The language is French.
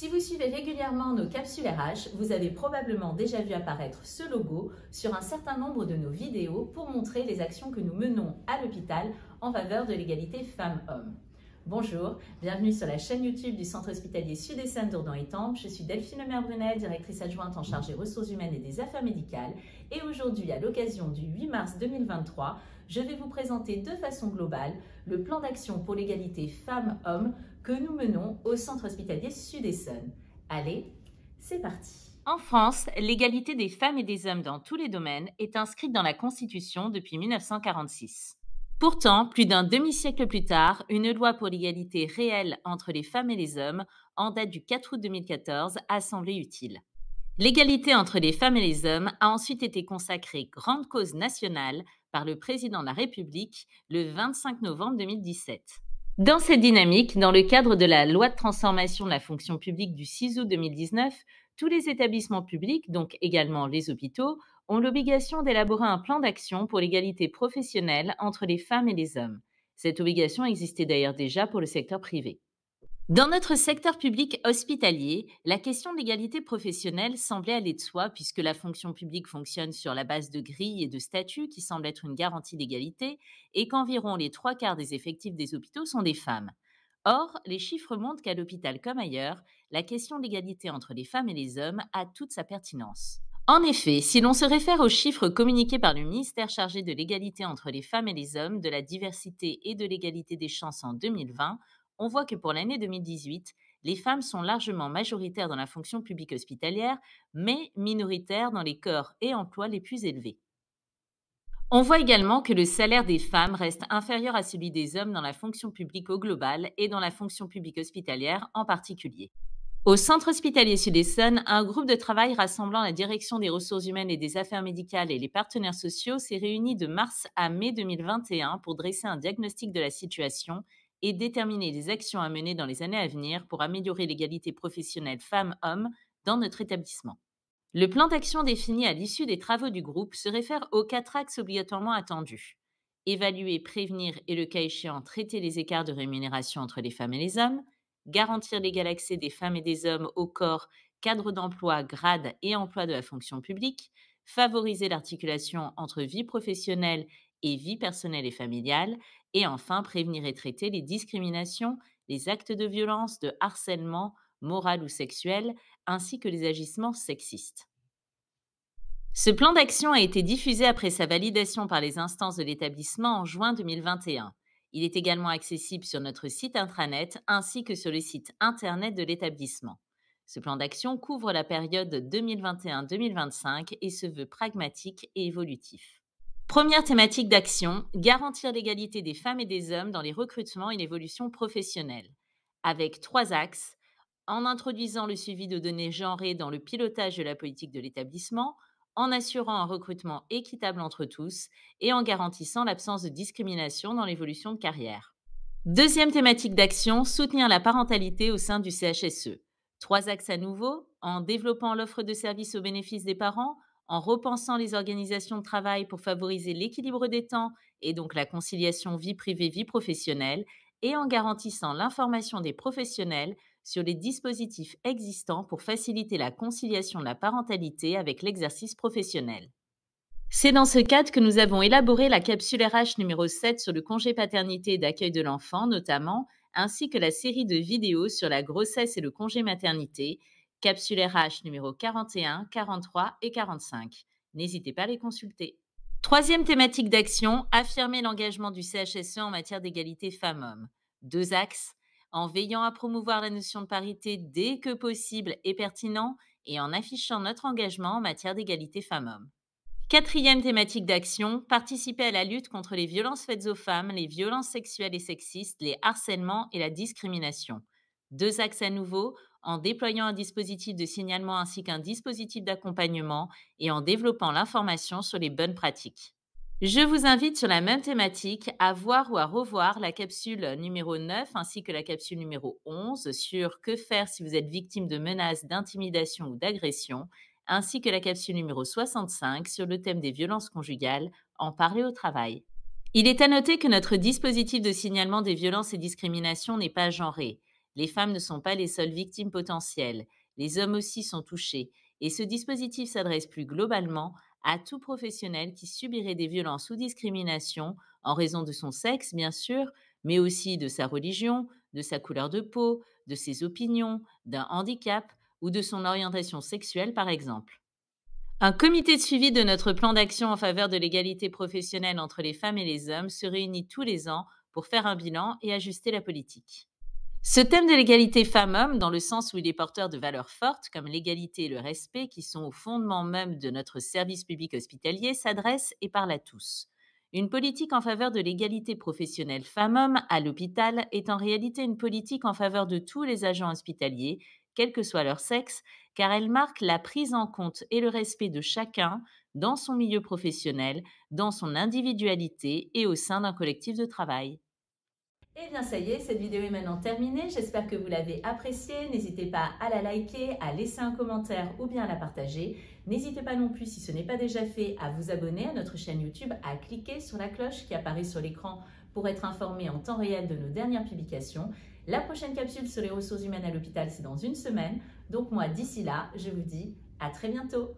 Si vous suivez régulièrement nos capsules RH, vous avez probablement déjà vu apparaître ce logo sur un certain nombre de nos vidéos pour montrer les actions que nous menons à l'hôpital en faveur de l'égalité femmes-hommes. Bonjour, bienvenue sur la chaîne YouTube du Centre hospitalier Sud-Essène et temps Je suis Delphine Maire Brunel, directrice adjointe en charge des ressources humaines et des affaires médicales. Et aujourd'hui, à l'occasion du 8 mars 2023, je vais vous présenter de façon globale le plan d'action pour l'égalité femmes-hommes que nous menons au centre hospitalier Sud-Essonne. Allez, c'est parti. En France, l'égalité des femmes et des hommes dans tous les domaines est inscrite dans la Constitution depuis 1946. Pourtant, plus d'un demi-siècle plus tard, une loi pour l'égalité réelle entre les femmes et les hommes, en date du 4 août 2014, a semblé utile. L'égalité entre les femmes et les hommes a ensuite été consacrée grande cause nationale par le président de la République le 25 novembre 2017. Dans cette dynamique, dans le cadre de la loi de transformation de la fonction publique du 6 août 2019, tous les établissements publics, donc également les hôpitaux, ont l'obligation d'élaborer un plan d'action pour l'égalité professionnelle entre les femmes et les hommes. Cette obligation existait d'ailleurs déjà pour le secteur privé. Dans notre secteur public hospitalier, la question de l'égalité professionnelle semblait aller de soi puisque la fonction publique fonctionne sur la base de grilles et de statuts qui semblent être une garantie d'égalité et qu'environ les trois quarts des effectifs des hôpitaux sont des femmes. Or, les chiffres montrent qu'à l'hôpital comme ailleurs, la question de l'égalité entre les femmes et les hommes a toute sa pertinence. En effet, si l'on se réfère aux chiffres communiqués par le ministère chargé de l'égalité entre les femmes et les hommes, de la diversité et de l'égalité des chances en 2020, on voit que pour l'année 2018, les femmes sont largement majoritaires dans la fonction publique hospitalière, mais minoritaires dans les corps et emplois les plus élevés. On voit également que le salaire des femmes reste inférieur à celui des hommes dans la fonction publique au global et dans la fonction publique hospitalière en particulier. Au Centre hospitalier Sud-Essonne, un groupe de travail rassemblant la direction des ressources humaines et des affaires médicales et les partenaires sociaux s'est réuni de mars à mai 2021 pour dresser un diagnostic de la situation et déterminer les actions à mener dans les années à venir pour améliorer l'égalité professionnelle femmes-hommes dans notre établissement. Le plan d'action défini à l'issue des travaux du groupe se réfère aux quatre axes obligatoirement attendus. Évaluer, prévenir et le cas échéant traiter les écarts de rémunération entre les femmes et les hommes, garantir l'égal accès des femmes et des hommes au corps, cadre d'emploi, grade et emploi de la fonction publique, favoriser l'articulation entre vie professionnelle et vie personnelle et familiale, et enfin prévenir et traiter les discriminations, les actes de violence, de harcèlement, moral ou sexuel, ainsi que les agissements sexistes. Ce plan d'action a été diffusé après sa validation par les instances de l'établissement en juin 2021. Il est également accessible sur notre site intranet ainsi que sur le site internet de l'établissement. Ce plan d'action couvre la période 2021-2025 et se veut pragmatique et évolutif. Première thématique d'action, garantir l'égalité des femmes et des hommes dans les recrutements et l'évolution professionnelle, avec trois axes, en introduisant le suivi de données genrées dans le pilotage de la politique de l'établissement, en assurant un recrutement équitable entre tous et en garantissant l'absence de discrimination dans l'évolution de carrière. Deuxième thématique d'action, soutenir la parentalité au sein du CHSE. Trois axes à nouveau, en développant l'offre de services au bénéfice des parents, en repensant les organisations de travail pour favoriser l'équilibre des temps et donc la conciliation vie privée-vie professionnelle, et en garantissant l'information des professionnels sur les dispositifs existants pour faciliter la conciliation de la parentalité avec l'exercice professionnel. C'est dans ce cadre que nous avons élaboré la capsule RH numéro 7 sur le congé paternité et d'accueil de l'enfant notamment, ainsi que la série de vidéos sur la grossesse et le congé maternité, Capsule RH numéro 41, 43 et 45. N'hésitez pas à les consulter. Troisième thématique d'action, affirmer l'engagement du CHSE en matière d'égalité femmes-hommes. Deux axes, en veillant à promouvoir la notion de parité dès que possible et pertinent et en affichant notre engagement en matière d'égalité femmes-hommes. Quatrième thématique d'action, participer à la lutte contre les violences faites aux femmes, les violences sexuelles et sexistes, les harcèlements et la discrimination. Deux axes à nouveau, en déployant un dispositif de signalement ainsi qu'un dispositif d'accompagnement et en développant l'information sur les bonnes pratiques. Je vous invite sur la même thématique à voir ou à revoir la capsule numéro 9 ainsi que la capsule numéro 11 sur que faire si vous êtes victime de menaces, d'intimidation ou d'agression, ainsi que la capsule numéro 65 sur le thème des violences conjugales, en parler au travail. Il est à noter que notre dispositif de signalement des violences et discriminations n'est pas genré. Les femmes ne sont pas les seules victimes potentielles, les hommes aussi sont touchés, et ce dispositif s'adresse plus globalement à tout professionnel qui subirait des violences ou discriminations en raison de son sexe, bien sûr, mais aussi de sa religion, de sa couleur de peau, de ses opinions, d'un handicap ou de son orientation sexuelle, par exemple. Un comité de suivi de notre plan d'action en faveur de l'égalité professionnelle entre les femmes et les hommes se réunit tous les ans pour faire un bilan et ajuster la politique. Ce thème de l'égalité femmes-hommes, dans le sens où il est porteur de valeurs fortes comme l'égalité et le respect qui sont au fondement même de notre service public hospitalier, s'adresse et parle à tous. Une politique en faveur de l'égalité professionnelle femmes-hommes à l'hôpital est en réalité une politique en faveur de tous les agents hospitaliers, quel que soit leur sexe, car elle marque la prise en compte et le respect de chacun dans son milieu professionnel, dans son individualité et au sein d'un collectif de travail. Et eh bien ça y est, cette vidéo est maintenant terminée. J'espère que vous l'avez appréciée. N'hésitez pas à la liker, à laisser un commentaire ou bien à la partager. N'hésitez pas non plus, si ce n'est pas déjà fait, à vous abonner à notre chaîne YouTube, à cliquer sur la cloche qui apparaît sur l'écran pour être informé en temps réel de nos dernières publications. La prochaine capsule sur les ressources humaines à l'hôpital, c'est dans une semaine. Donc moi, d'ici là, je vous dis à très bientôt.